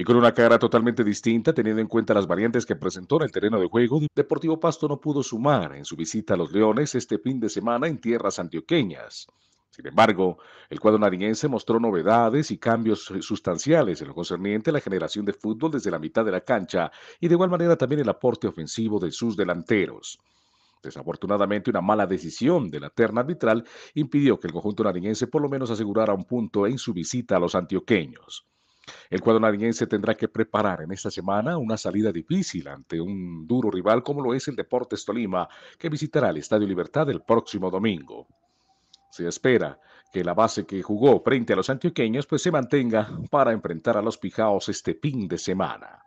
y con una cara totalmente distinta teniendo en cuenta las variantes que presentó en el terreno de juego, Deportivo Pasto no pudo sumar en su visita a los Leones este fin de semana en tierras antioqueñas. Sin embargo, el cuadro nariñense mostró novedades y cambios sustanciales en lo concerniente a la generación de fútbol desde la mitad de la cancha y de igual manera también el aporte ofensivo de sus delanteros. Desafortunadamente, una mala decisión de la terna arbitral impidió que el conjunto nariñense por lo menos asegurara un punto en su visita a los antioqueños. El cuadro tendrá que preparar en esta semana una salida difícil ante un duro rival como lo es el Deportes Tolima, que visitará el Estadio Libertad el próximo domingo. Se espera que la base que jugó frente a los antioqueños pues se mantenga para enfrentar a los pijaos este fin de semana.